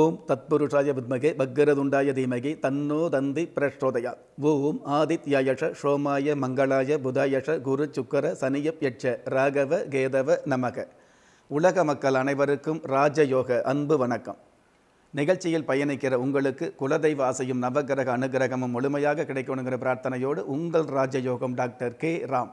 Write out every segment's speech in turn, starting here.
ஓம் தத்புருஷாய வித்மகே பக்ரதுண்டாய தீமகி தன்னோ தந்தி பிரஷ்டோதயா ஓம் ஆதித்யாயஷ ஷோமாய மங்களாய புதாயஷ குரு சுக்கர சனியப் யட்ச ராகவ கேதவ நமக உலக மக்கள் அனைவருக்கும் ராஜயோக அன்பு வணக்கம் நிகழ்ச்சியில் பயணிக்கிற உங்களுக்கு குலதெய்வ ஆசையும் நவகிரக அனுகிரகமும் முழுமையாக கிடைக்கணுங்கிற பிரார்த்தனையோடு உங்கள் ராஜயோகம் டாக்டர் கே ராம்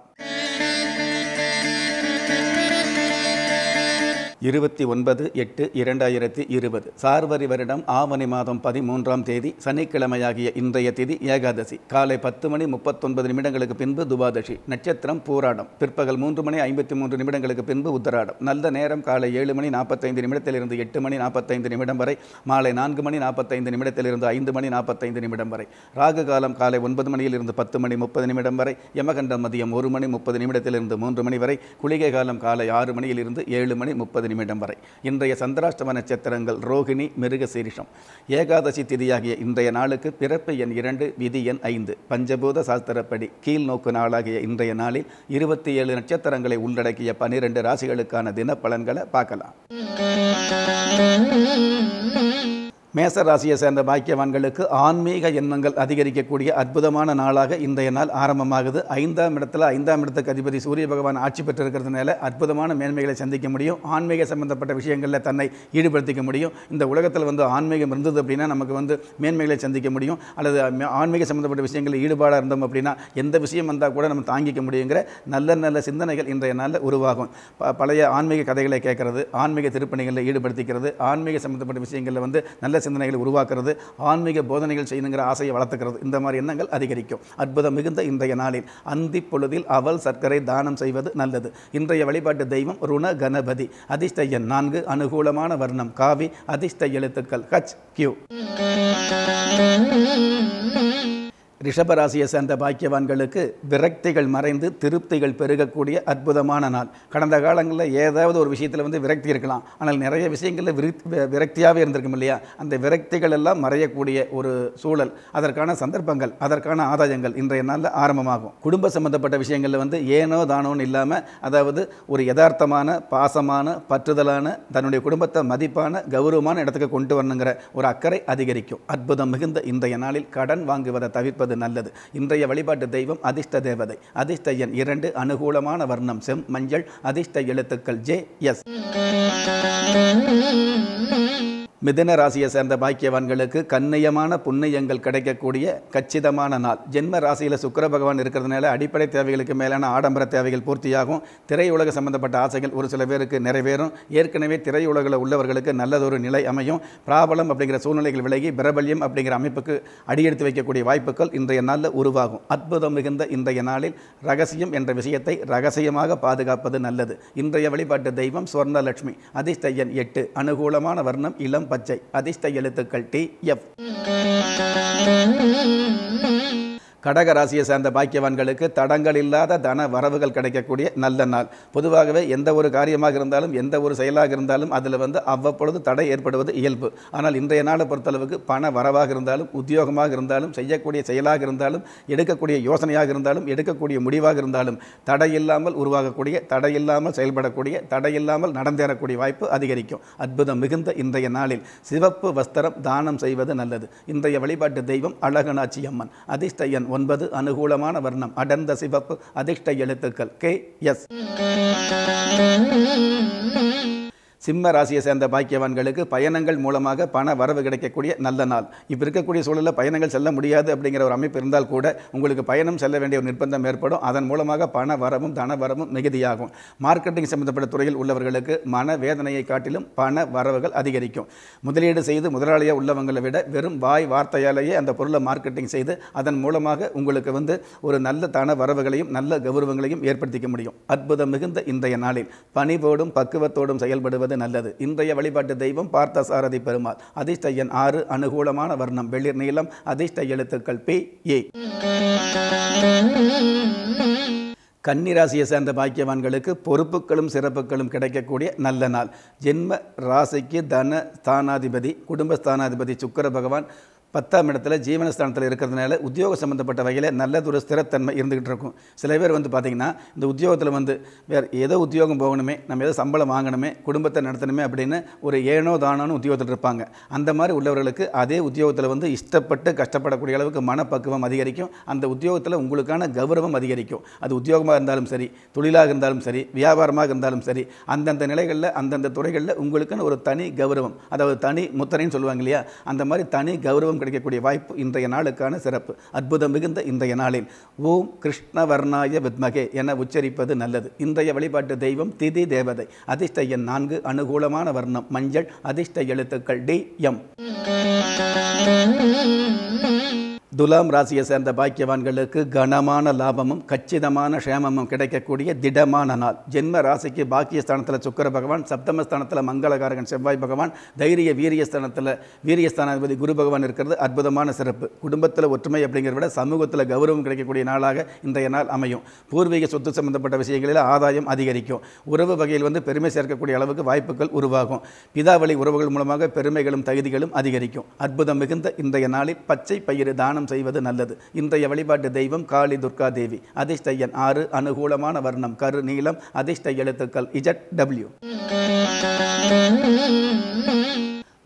இருபத்தி ஒன்பது எட்டு இரண்டாயிரத்தி இருபது சார்வரி வருடம் ஆவணி மாதம் பதிமூன்றாம் தேதி சனிக்கிழமையாகிய இன்றைய திதி ஏகாதசி காலை பத்து மணி முப்பத்தொன்பது நிமிடங்களுக்கு பின்பு துபாதசி நட்சத்திரம் பூராடம் பிற்பகல் மூன்று மணி ஐம்பத்தி மூன்று நிமிடங்களுக்கு பின்பு உத்தராடம் நல்ல நேரம் காலை ஏழு மணி நாற்பத்தைந்து நிமிடத்திலிருந்து எட்டு மணி நாற்பத்தைந்து நிமிடம் வரை மாலை நான்கு மணி நாற்பத்தைந்து நிமிடத்திலிருந்து ஐந்து மணி நாற்பத்தைந்து நிமிடம் வரை ராகு காலம் காலை ஒன்பது மணியிலிருந்து பத்து மணி முப்பது நிமிடம் வரை யமகண்டம் மதியம் ஒரு மணி முப்பது நிமிடத்திலிருந்து மூன்று மணி வரை குளிகை காலம் காலை ஆறு மணியிலிருந்து ஏழு மணி முப்பது நிமிடம் வரை இன்றைய சந்திராஷ்டம நட்சத்திரங்கள் ரோஹிணி மிருக சீரிஷம் ஏகாதசி திதியாகிய இன்றைய நாளுக்கு பிறப்பு எண் இரண்டு விதி எண் ஐந்து பஞ்சபூத சாஸ்திரப்படி கீழ் நோக்கு நாளாகிய இன்றைய நாளில் இருபத்தி ஏழு நட்சத்திரங்களை உள்ளடக்கிய பனிரெண்டு ராசிகளுக்கான தின பலன்களை பார்க்கலாம் மேசராசியை சேர்ந்த பாக்கியவான்களுக்கு ஆன்மீக எண்ணங்கள் அதிகரிக்கக்கூடிய அற்புதமான நாளாக இன்றைய நாள் ஆரம்பமாகுது ஐந்தாம் இடத்துல ஐந்தாம் இடத்துக்கு அதிபதி சூரிய பகவான் ஆட்சி பெற்றிருக்கிறதுனால அற்புதமான மேன்மைகளை சந்திக்க முடியும் ஆன்மீக சம்பந்தப்பட்ட விஷயங்களில் தன்னை ஈடுபடுத்திக்க முடியும் இந்த உலகத்தில் வந்து ஆன்மீகம் இருந்தது அப்படின்னா நமக்கு வந்து மேன்மைகளை சந்திக்க முடியும் அல்லது ஆன்மீக சம்பந்தப்பட்ட விஷயங்களில் ஈடுபாடாக இருந்தோம் அப்படின்னா எந்த விஷயம் வந்தால் கூட நம்ம தாங்கிக்க முடியுங்கிற நல்ல நல்ல சிந்தனைகள் இன்றைய நாளில் உருவாகும் பழைய ஆன்மீக கதைகளை கேட்கறது ஆன்மீக திருப்பணிகளில் ஈடுபடுத்திக்கிறது ஆன்மீக சம்பந்தப்பட்ட விஷயங்களில் வந்து நல்ல சிந்தனைகள் உருவாக்குறது ஆன்மீக போதனைகள் செய்யணுங்கிற ஆசையை வளர்த்துக்கிறது இந்த மாதிரி எண்ணங்கள் அதிகரிக்கும் அற்புதம் மிகுந்த இன்றைய நாளில் அந்தி பொழுதில் அவள் சர்க்கரை தானம் செய்வது நல்லது இன்றைய வழிபாட்டு தெய்வம் ருண கணபதி அதிர்ஷ்ட எண் நான்கு அனுகூலமான வர்ணம் காவி அதிர்ஷ்ட எழுத்துக்கள் ஹச் கியூ ரிஷபராசியை சேர்ந்த பாக்கியவான்களுக்கு விரக்திகள் மறைந்து திருப்திகள் பெருகக்கூடிய அற்புதமான நாள் கடந்த காலங்களில் ஏதாவது ஒரு விஷயத்தில் வந்து விரக்தி இருக்கலாம் ஆனால் நிறைய விஷயங்களில் விரக்தியாகவே இருந்திருக்கும் இல்லையா அந்த விரக்திகள் எல்லாம் மறையக்கூடிய ஒரு சூழல் அதற்கான சந்தர்ப்பங்கள் அதற்கான ஆதாயங்கள் இன்றைய நாளில் ஆரம்பமாகும் குடும்ப சம்பந்தப்பட்ட விஷயங்களில் வந்து ஏனோ தானோன்னு இல்லாமல் அதாவது ஒரு யதார்த்தமான பாசமான பற்றுதலான தன்னுடைய குடும்பத்தை மதிப்பான கௌரவமான இடத்துக்கு கொண்டு வரணுங்கிற ஒரு அக்கறை அதிகரிக்கும் அற்புதம் மிகுந்த இன்றைய நாளில் கடன் வாங்குவதை தவிர்ப்பது செய்வது நல்லது இன்றைய வழிபாட்டு தெய்வம் அதிர்ஷ்ட தேவதை அதிர்ஷ்ட எண் இரண்டு அனுகூலமான வர்ணம் செம் மஞ்சள் அதிர்ஷ்ட எழுத்துக்கள் ஜே எஸ் மிதன ராசியை சேர்ந்த பாக்கியவான்களுக்கு கண்ணியமான புண்ணியங்கள் கிடைக்கக்கூடிய கச்சிதமான நாள் ஜென்ம ராசியில் சுக்கர பகவான் இருக்கிறதுனால அடிப்படை தேவைகளுக்கு மேலான ஆடம்பர தேவைகள் பூர்த்தியாகும் திரையுலக சம்பந்தப்பட்ட ஆசைகள் ஒரு சில பேருக்கு நிறைவேறும் ஏற்கனவே திரையுலகில் உள்ளவர்களுக்கு நல்லதொரு நிலை அமையும் பிராபலம் அப்படிங்கிற சூழ்நிலைகள் விலகி பிரபல்யம் அப்படிங்கிற அமைப்புக்கு அடியெடுத்து வைக்கக்கூடிய வாய்ப்புகள் இன்றைய நாளில் உருவாகும் அற்புதம் மிகுந்த இன்றைய நாளில் ரகசியம் என்ற விஷயத்தை ரகசியமாக பாதுகாப்பது நல்லது இன்றைய வழிபாட்டு தெய்வம் சுவர்ணலட்சுமி அதிஷ்டையன் எட்டு அனுகூலமான வர்ணம் இளம் பச்சை அதிர்ஷ்ட எழுத்துக்கள் டி எஃப் கடக ராசியை சார்ந்த பாக்கியவான்களுக்கு தடங்கள் இல்லாத தன வரவுகள் கிடைக்கக்கூடிய நல்ல நாள் பொதுவாகவே எந்த ஒரு காரியமாக இருந்தாலும் எந்த ஒரு செயலாக இருந்தாலும் அதில் வந்து அவ்வப்பொழுது தடை ஏற்படுவது இயல்பு ஆனால் இன்றைய நாளை பொறுத்தளவுக்கு பண வரவாக இருந்தாலும் உத்தியோகமாக இருந்தாலும் செய்யக்கூடிய செயலாக இருந்தாலும் எடுக்கக்கூடிய யோசனையாக இருந்தாலும் எடுக்கக்கூடிய முடிவாக இருந்தாலும் தடை இல்லாமல் உருவாகக்கூடிய தடை இல்லாமல் செயல்படக்கூடிய தடை இல்லாமல் நடந்தேறக்கூடிய வாய்ப்பு அதிகரிக்கும் அற்புதம் மிகுந்த இன்றைய நாளில் சிவப்பு வஸ்திரம் தானம் செய்வது நல்லது இன்றைய வழிபாட்டு தெய்வம் அழகனாச்சி அம்மன் அதிர்ஷ்ட ஒன்பது அனுகூலமான வர்ணம் அடர்ந்த சிவப்பு அதிர்ஷ்ட எழுத்துக்கள் கே எஸ் சிம்ம ராசியை சேர்ந்த பாக்கியவான்களுக்கு பயணங்கள் மூலமாக பண வரவு கிடைக்கக்கூடிய நல்ல நாள் இப்போ இருக்கக்கூடிய சூழலில் பயணங்கள் செல்ல முடியாது அப்படிங்கிற ஒரு அமைப்பு இருந்தால் கூட உங்களுக்கு பயணம் செல்ல வேண்டிய ஒரு நிர்பந்தம் ஏற்படும் அதன் மூலமாக பண வரவும் தன வரவும் மிகுதியாகும் மார்க்கெட்டிங் சம்பந்தப்பட்ட துறையில் உள்ளவர்களுக்கு மன வேதனையை காட்டிலும் பண வரவுகள் அதிகரிக்கும் முதலீடு செய்து முதலாளியாக உள்ளவங்களை விட வெறும் வாய் வார்த்தையாலேயே அந்த பொருளை மார்க்கெட்டிங் செய்து அதன் மூலமாக உங்களுக்கு வந்து ஒரு நல்ல தன வரவுகளையும் நல்ல கௌரவங்களையும் ஏற்படுத்திக்க முடியும் அற்புதம் மிகுந்த இன்றைய நாளில் பணிவோடும் பக்குவத்தோடும் செயல்படுவது செய்வது நல்லது இன்றைய வழிபாட்டு தெய்வம் பார்த்த சாரதி பெருமாள் அதிர்ஷ்ட எண் ஆறு அனுகூலமான வர்ணம் வெளிர் நீளம் அதிர்ஷ்ட எழுத்துக்கள் பி ஏ கன்னிராசியை சேர்ந்த பாக்கியவான்களுக்கு பொறுப்புகளும் சிறப்புகளும் கிடைக்கக்கூடிய நல்ல நாள் ஜென்ம ராசிக்கு தன ஸ்தானாதிபதி குடும்ப ஸ்தானாதிபதி சுக்கர பகவான் பத்தாம் இடத்துல ஜீவனஸ்தானத்தில் இருக்கிறதுனால உத்தியோக சம்மந்தப்பட்ட வகையில் ஒரு ஸ்திரத்தன்மை இருந்துக்கிட்டு இருக்கும் சில பேர் வந்து பார்த்திங்கன்னா இந்த உத்தியோகத்தில் வந்து வேறு ஏதோ உத்தியோகம் போகணுமே நம்ம ஏதோ சம்பளம் வாங்கணுமே குடும்பத்தை நடத்தணுமே அப்படின்னு ஒரு ஏனோ தானோன்னு உத்தியோகத்தில் இருப்பாங்க அந்த மாதிரி உள்ளவர்களுக்கு அதே உத்தியோகத்தில் வந்து இஷ்டப்பட்டு கஷ்டப்படக்கூடிய அளவுக்கு மனப்பக்குவம் அதிகரிக்கும் அந்த உத்தியோகத்தில் உங்களுக்கான கௌரவம் அதிகரிக்கும் அது உத்தியோகமாக இருந்தாலும் சரி தொழிலாக இருந்தாலும் சரி வியாபாரமாக இருந்தாலும் சரி அந்தந்த நிலைகளில் அந்தந்த துறைகளில் உங்களுக்குன்னு ஒரு தனி கௌரவம் அதாவது தனி முத்திரைன்னு சொல்லுவாங்க இல்லையா அந்த மாதிரி தனி கௌரவம் கிடைக்கக்கூடிய வாய்ப்பு இன்றைய நாளுக்கான சிறப்பு அற்புதம் மிகுந்த இன்றைய நாளில் ஓம் கிருஷ்ணவர்ணாய வித்மகே என உச்சரிப்பது நல்லது இன்றைய வழிபாட்டு தெய்வம் திதி தேவதை அதிர்ஷ்ட எண் நான்கு அனுகூலமான வர்ணம் மஞ்சள் அதிர்ஷ்ட எழுத்துக்கள் டி எம் துலாம் ராசியை சேர்ந்த பாக்கியவான்களுக்கு கனமான லாபமும் கச்சிதமான க்ஷேமமும் கிடைக்கக்கூடிய திடமான நாள் ஜென்ம ராசிக்கு பாக்கியஸ்தானத்தில் சுக்கர பகவான் சப்தமஸ்தானத்தில் மங்களகாரகன் செவ்வாய் பகவான் தைரிய வீரியஸ்தானத்தில் வீரியஸ்தானாதிபதி குரு பகவான் இருக்கிறது அற்புதமான சிறப்பு குடும்பத்தில் ஒற்றுமை அப்படிங்கிறத விட சமூகத்தில் கௌரவம் கிடைக்கக்கூடிய நாளாக இன்றைய நாள் அமையும் பூர்வீக சொத்து சம்பந்தப்பட்ட விஷயங்களில் ஆதாயம் அதிகரிக்கும் உறவு வகையில் வந்து பெருமை சேர்க்கக்கூடிய அளவுக்கு வாய்ப்புகள் உருவாகும் பிதாவளி உறவுகள் மூலமாக பெருமைகளும் தகுதிகளும் அதிகரிக்கும் அற்புதம் மிகுந்த இன்றைய நாளில் பச்சை பயிறு தானம் தியானம் செய்வது நல்லது இன்றைய வழிபாட்டு தெய்வம் காளி துர்கா தேவி அதிர்ஷ்டையன் ஆறு அனுகூலமான வர்ணம் கரு நீளம் அதிர்ஷ்ட எழுத்துக்கள் இஜட் டபிள்யூ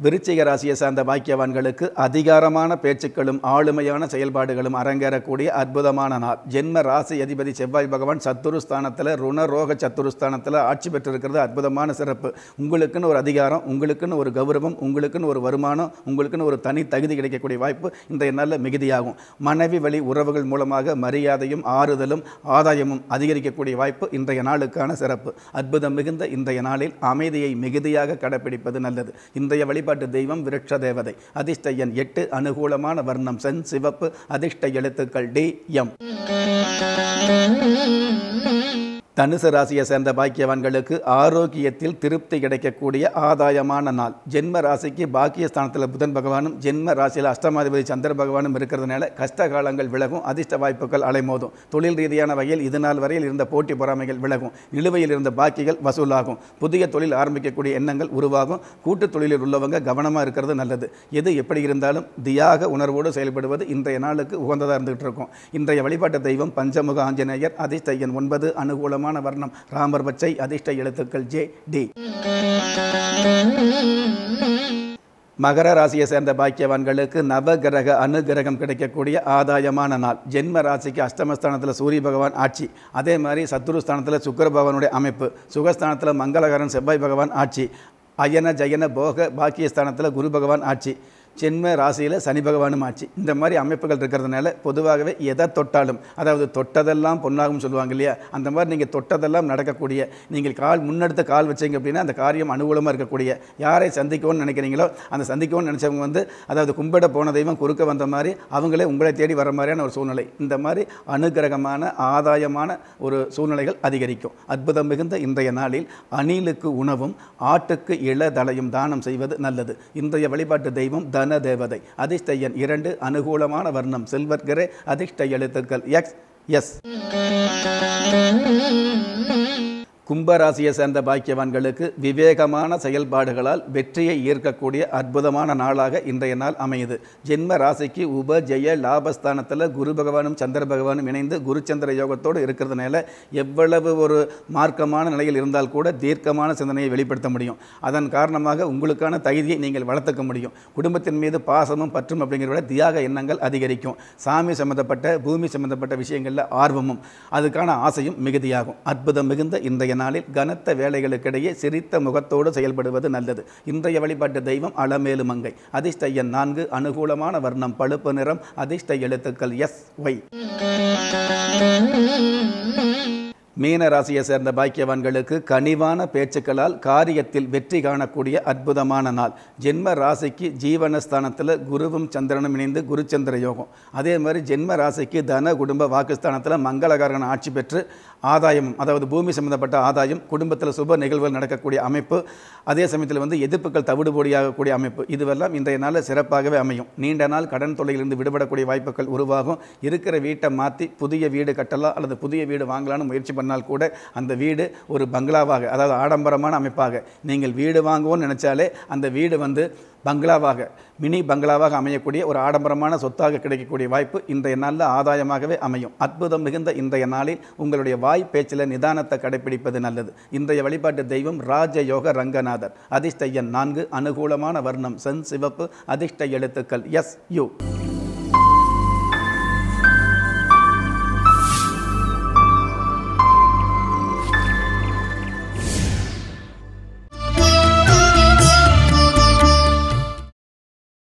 விருச்சிக ராசியை சார்ந்த பாக்கியவான்களுக்கு அதிகாரமான பேச்சுக்களும் ஆளுமையான செயல்பாடுகளும் அரங்கேறக்கூடிய அற்புதமான நாள் ஜென்ம ராசி அதிபதி செவ்வாய் பகவான் சத்துருஸ்தானத்தில் ருணரோக சத்துருஸ்தானத்தில் ஆட்சி பெற்றிருக்கிறது அற்புதமான சிறப்பு உங்களுக்குன்னு ஒரு அதிகாரம் உங்களுக்குன்னு ஒரு கௌரவம் உங்களுக்குன்னு ஒரு வருமானம் உங்களுக்குன்னு ஒரு தனி தகுதி கிடைக்கக்கூடிய வாய்ப்பு இன்றைய நாளில் மிகுதியாகும் மனைவி வழி உறவுகள் மூலமாக மரியாதையும் ஆறுதலும் ஆதாயமும் அதிகரிக்கக்கூடிய வாய்ப்பு இன்றைய நாளுக்கான சிறப்பு அற்புதம் மிகுந்த இன்றைய நாளில் அமைதியை மிகுதியாக கடைபிடிப்பது நல்லது இன்றைய வழி வழிபாட்டு தெய்வம் விருட்ச தேவதை அதிர்ஷ்ட எண் எட்டு அனுகூலமான வர்ணம் சென் சிவப்பு அதிர்ஷ்ட எழுத்துக்கள் டி எம் தனுசு ராசியை சேர்ந்த பாக்கியவான்களுக்கு ஆரோக்கியத்தில் திருப்தி கிடைக்கக்கூடிய ஆதாயமான நாள் ஜென்ம ராசிக்கு பாக்கியஸ்தானத்தில் புதன் பகவானும் ஜென்ம ராசியில் அஷ்டமாதிபதி சந்திர பகவானும் இருக்கிறதுனால கஷ்ட காலங்கள் விலகும் அதிர்ஷ்ட வாய்ப்புகள் அலைமோதும் தொழில் ரீதியான வகையில் இது நாள் வரையில் இருந்த போட்டி பொறாமைகள் விலகும் நிலுவையில் இருந்த பாக்கிகள் வசூலாகும் புதிய தொழில் ஆரம்பிக்கக்கூடிய எண்ணங்கள் உருவாகும் கூட்டு தொழிலில் உள்ளவங்க கவனமாக இருக்கிறது நல்லது எது எப்படி இருந்தாலும் தியாக உணர்வோடு செயல்படுவது இன்றைய நாளுக்கு உகந்ததாக இருந்துகிட்டு இருக்கும் இன்றைய வழிபாட்டு தெய்வம் பஞ்சமுக ஆஞ்சநேயர் அதிர்ஷ்ட ஒன்பது அனுகூலமாக பொருத்தமான வர்ணம் ராமர் பச்சை அதிர்ஷ்ட எழுத்துக்கள் ஜே டி மகர ராசியை சேர்ந்த பாக்கியவான்களுக்கு நவகிரக அனுகிரகம் கிடைக்கக்கூடிய ஆதாயமான நாள் ஜென்ம ராசிக்கு அஷ்டமஸ்தானத்தில் சூரிய பகவான் ஆட்சி அதே மாதிரி சத்துருஸ்தானத்தில் சுக்கர பகவானுடைய அமைப்பு சுகஸ்தானத்தில் மங்களகரன் செவ்வாய் பகவான் ஆட்சி அயன ஜயன போக பாக்கியஸ்தானத்தில் குரு பகவான் ஆட்சி ஜென்ம ராசியில் சனி பகவானும் ஆச்சு இந்த மாதிரி அமைப்புகள் இருக்கிறதுனால பொதுவாகவே எதை தொட்டாலும் அதாவது தொட்டதெல்லாம் பொன்னாகும் சொல்லுவாங்க இல்லையா அந்த மாதிரி நீங்கள் தொட்டதெல்லாம் நடக்கக்கூடிய நீங்கள் கால் முன்னெடுத்த கால் வச்சிங்க அப்படின்னா அந்த காரியம் அனுகூலமாக இருக்கக்கூடிய யாரை சந்திக்கணும்னு நினைக்கிறீங்களோ அந்த சந்திக்கவும்னு நினச்சவங்க வந்து அதாவது கும்பிட போன தெய்வம் குறுக்க வந்த மாதிரி அவங்களே உங்களை தேடி வர மாதிரியான ஒரு சூழ்நிலை இந்த மாதிரி அனுகிரகமான ஆதாயமான ஒரு சூழ்நிலைகள் அதிகரிக்கும் அற்புதம் மிகுந்த இன்றைய நாளில் அணிலுக்கு உணவும் ஆட்டுக்கு இளதலையும் தானம் செய்வது நல்லது இன்றைய வழிபாட்டு தெய்வம் தன தேவதை அதிர்ஷ்ட இரண்டு அனுகூலமான வர்ணம் செல்வர்கரே கிரே அதிர்ஷ்ட எழுத்துக்கள் எக்ஸ் எஸ் கும்பராசியை சேர்ந்த பாக்கியவான்களுக்கு விவேகமான செயல்பாடுகளால் வெற்றியை ஈர்க்கக்கூடிய அற்புதமான நாளாக இன்றைய நாள் அமையுது ஜென்ம ராசிக்கு உப ஜெய லாபஸ்தானத்தில் குரு பகவானும் சந்திர பகவானும் இணைந்து குருச்சந்திர யோகத்தோடு இருக்கிறதுனால எவ்வளவு ஒரு மார்க்கமான நிலையில் இருந்தால் கூட தீர்க்கமான சிந்தனையை வெளிப்படுத்த முடியும் அதன் காரணமாக உங்களுக்கான தகுதியை நீங்கள் வளர்த்துக்க முடியும் குடும்பத்தின் மீது பாசமும் பற்றும் அப்படிங்கிற விட தியாக எண்ணங்கள் அதிகரிக்கும் சாமி சம்மந்தப்பட்ட பூமி சம்மந்தப்பட்ட விஷயங்களில் ஆர்வமும் அதுக்கான ஆசையும் மிகுதியாகும் அற்புதம் மிகுந்த இன்றைய நாளில் கனத்த வேலைகளுக்கிடையே சிரித்த முகத்தோடு செயல்படுவது நல்லது இன்றைய வழிபாட்டு தெய்வம் அளமேலு மங்கை அதிர்ஷ்டையன் நான்கு அனுகூலமான வர்ணம் பழுப்பு நிறம் அதிர்ஷ்ட எழுத்துக்கள் எஸ் ஒய் மீன ராசியை சேர்ந்த பாக்கியவான்களுக்கு கனிவான பேச்சுக்களால் காரியத்தில் வெற்றி காணக்கூடிய அற்புதமான நாள் ஜென்ம ராசிக்கு ஜீவனஸ்தானத்தில் குருவும் சந்திரனும் இணைந்து குருச்சந்திர யோகம் அதே மாதிரி ஜென்ம ராசிக்கு தன குடும்ப வாக்குஸ்தானத்தில் மங்களகாரகன் ஆட்சி பெற்று ஆதாயம் அதாவது பூமி சம்பந்தப்பட்ட ஆதாயம் குடும்பத்தில் சுப நிகழ்வுகள் நடக்கக்கூடிய அமைப்பு அதே சமயத்தில் வந்து எதிர்ப்புகள் தவிடுபொடியாகக்கூடிய அமைப்பு இதுவெல்லாம் இன்றைய நாளில் சிறப்பாகவே அமையும் நீண்ட நாள் கடன் தொல்லையிலிருந்து விடுபடக்கூடிய வாய்ப்புகள் உருவாகும் இருக்கிற வீட்டை மாற்றி புதிய வீடு கட்டலாம் அல்லது புதிய வீடு வாங்கலாம்னு முயற்சி பண்ண பண்ணால் கூட அந்த வீடு ஒரு பங்களாவாக அதாவது ஆடம்பரமான அமைப்பாக நீங்கள் வீடு வாங்குவோம்னு நினச்சாலே அந்த வீடு வந்து பங்களாவாக மினி பங்களாவாக அமையக்கூடிய ஒரு ஆடம்பரமான சொத்தாக கிடைக்கக்கூடிய வாய்ப்பு இன்றைய நாளில் ஆதாயமாகவே அமையும் அற்புதம் மிகுந்த இன்றைய நாளில் உங்களுடைய வாய் பேச்சில் நிதானத்தை கடைபிடிப்பது நல்லது இன்றைய வழிபாட்டு தெய்வம் ராஜயோக ரங்கநாதர் அதிர்ஷ்ட எண் நான்கு அனுகூலமான வர்ணம் சென் சிவப்பு அதிர்ஷ்ட எழுத்துக்கள் எஸ் யூ